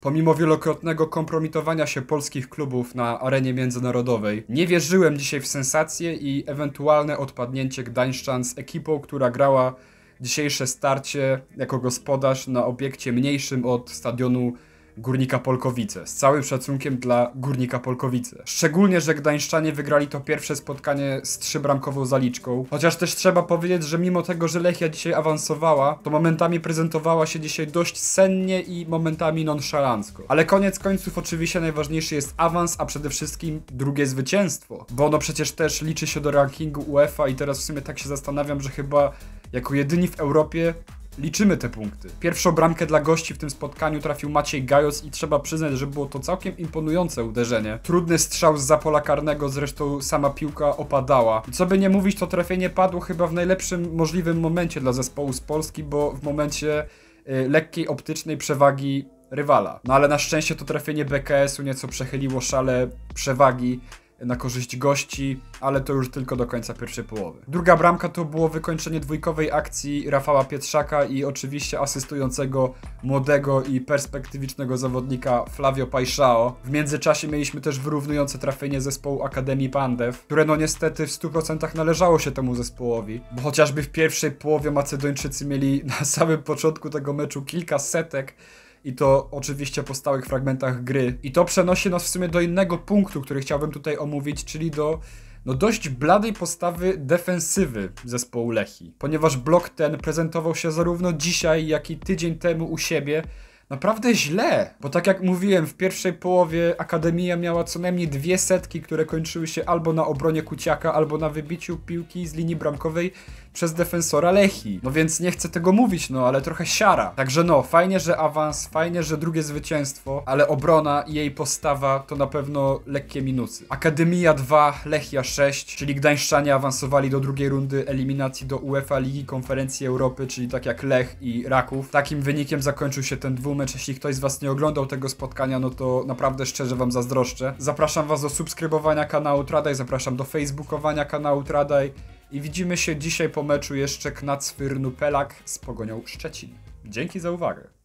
Pomimo wielokrotnego kompromitowania się polskich klubów na arenie międzynarodowej, nie wierzyłem dzisiaj w sensację i ewentualne odpadnięcie Gdańszczan z ekipą, która grała dzisiejsze starcie jako gospodarz na obiekcie mniejszym od stadionu Górnika Polkowice. Z całym szacunkiem dla Górnika Polkowice. Szczególnie, że gdańszczanie wygrali to pierwsze spotkanie z trzybramkową zaliczką. Chociaż też trzeba powiedzieć, że mimo tego, że Lechia dzisiaj awansowała, to momentami prezentowała się dzisiaj dość sennie i momentami nonszalancko. Ale koniec końców oczywiście najważniejszy jest awans, a przede wszystkim drugie zwycięstwo. Bo ono przecież też liczy się do rankingu UEFA i teraz w sumie tak się zastanawiam, że chyba jako jedyni w Europie liczymy te punkty. Pierwszą bramkę dla gości w tym spotkaniu trafił Maciej Gajos i trzeba przyznać, że było to całkiem imponujące uderzenie. Trudny strzał z zapola karnego, zresztą sama piłka opadała. Co by nie mówić, to trafienie padło chyba w najlepszym możliwym momencie dla zespołu z Polski, bo w momencie y, lekkiej optycznej przewagi rywala. No ale na szczęście to trafienie BKS-u nieco przechyliło szale przewagi na korzyść gości, ale to już tylko do końca pierwszej połowy. Druga bramka to było wykończenie dwójkowej akcji Rafała Pietrzaka i oczywiście asystującego młodego i perspektywicznego zawodnika Flavio Paixao. W międzyczasie mieliśmy też wyrównujące trafienie zespołu Akademii Pandew, które no niestety w 100% należało się temu zespołowi, bo chociażby w pierwszej połowie Macedończycy mieli na samym początku tego meczu kilka setek, i to oczywiście po stałych fragmentach gry. I to przenosi nas w sumie do innego punktu, który chciałbym tutaj omówić, czyli do no dość bladej postawy defensywy zespołu Lechi, ponieważ blok ten prezentował się zarówno dzisiaj, jak i tydzień temu u siebie naprawdę źle, bo tak jak mówiłem, w pierwszej połowie Akademia miała co najmniej dwie setki, które kończyły się albo na obronie Kuciaka, albo na wybiciu piłki z linii bramkowej przez defensora Lechi. No więc nie chcę tego mówić, no ale trochę siara. Także no, fajnie, że awans, fajnie, że drugie zwycięstwo, ale obrona i jej postawa to na pewno lekkie minusy. Akademia 2, Lechia 6, czyli Gdańszczanie awansowali do drugiej rundy eliminacji do UEFA Ligi Konferencji Europy, czyli tak jak Lech i Raków. Takim wynikiem zakończył się ten dwumecz. Jeśli ktoś z Was nie oglądał tego spotkania, no to naprawdę szczerze Wam zazdroszczę. Zapraszam Was do subskrybowania kanału Tradaj, zapraszam do facebookowania kanału Tradaj. I widzimy się dzisiaj po meczu jeszcze Knacfyr Pelak z Pogonią Szczecin. Dzięki za uwagę.